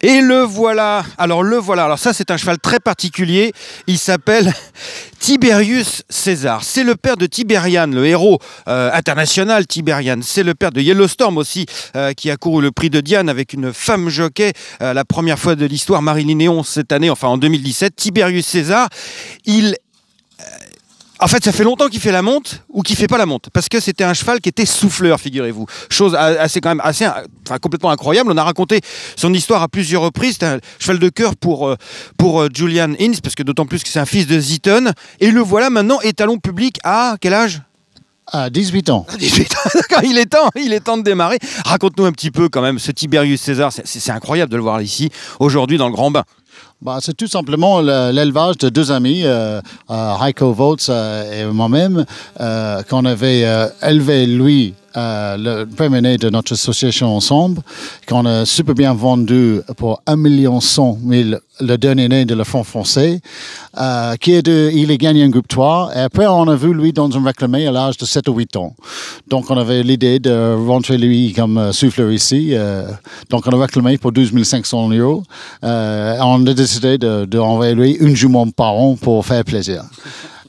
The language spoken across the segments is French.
Et le voilà. Alors le voilà. Alors ça c'est un cheval très particulier. Il s'appelle Tiberius César. C'est le père de Tiberian, le héros euh, international Tiberian. C'est le père de Yellowstorm aussi, euh, qui a couru le prix de Diane avec une femme jockey, euh, la première fois de l'histoire, Marine Néon cette année, enfin en 2017. Tiberius César, il en fait, ça fait longtemps qu'il fait la monte ou qu'il fait pas la monte, parce que c'était un cheval qui était souffleur, figurez-vous. Chose assez quand même assez, enfin, complètement incroyable. On a raconté son histoire à plusieurs reprises. C'était un cheval de cœur pour euh, pour euh, Julian Innes, parce que d'autant plus que c'est un fils de Ziton. Et le voilà maintenant étalon public à quel âge à 18 ans. À 18 ans, d'accord, il est temps, il est temps de démarrer. Raconte-nous un petit peu quand même ce Tiberius César, c'est incroyable de le voir ici, aujourd'hui dans le Grand Bain. Bah, c'est tout simplement l'élevage de deux amis, euh, euh, Heiko Voltz euh, et moi-même, qu'on avait élevé lui euh, le premier-né de notre association ensemble, qu'on a super bien vendu pour 1 million le dernier né de la fond français, euh, qui est de, il est gagné un groupe 3. Et après, on a vu lui dans un réclamé à l'âge de 7 ou 8 ans. Donc, on avait l'idée de rentrer lui comme euh, souffleur ici. donc, on a réclamé pour 12 500 euros. on a décidé de, de lui une jument par an pour faire plaisir.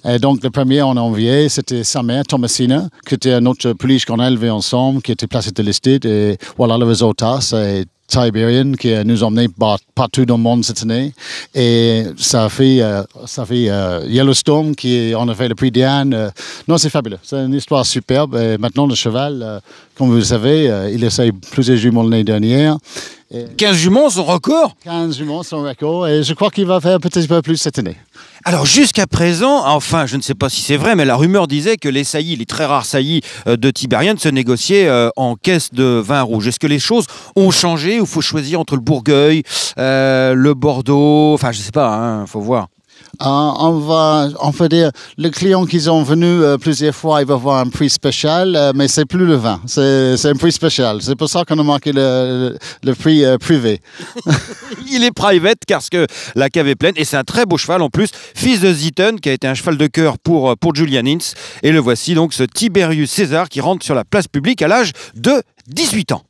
Et donc, le premier en envié, c'était sa mère, Thomasina, qui était notre pouliche qu'on a élevé ensemble, qui était placée de listed. Et voilà le résultat, c'est Tiberian qui nous a emmenés partout dans le monde cette année. Et sa fille euh, fait euh, Yellowstone qui en a fait le prix Diane. Euh, non, c'est fabuleux. C'est une histoire superbe. Et maintenant, le cheval, comme vous le savez, il essaye plusieurs juments l'année dernière. 15 juments, son record 15 juments, son record. Et je crois qu'il va faire peut-être peu plus cette année. Alors jusqu'à présent, enfin je ne sais pas si c'est vrai, mais la rumeur disait que les saillies, les très rares saillies euh, de Tibérien se négociaient euh, en caisse de vin rouge. Est-ce que les choses ont changé ou faut choisir entre le Bourgueil, euh, le Bordeaux Enfin je ne sais pas, il hein, faut voir. Euh, on va, on peut dire, le client qui sont venu euh, plusieurs fois, il va avoir un prix spécial, euh, mais c'est plus le vin, c'est un prix spécial. C'est pour ça qu'on a marqué le, prix privé. Il est private car que la cave est pleine et c'est un très beau cheval en plus, fils de Zitten qui a été un cheval de cœur pour pour Julian Ince et le voici donc ce Tiberius César qui rentre sur la place publique à l'âge de 18 ans.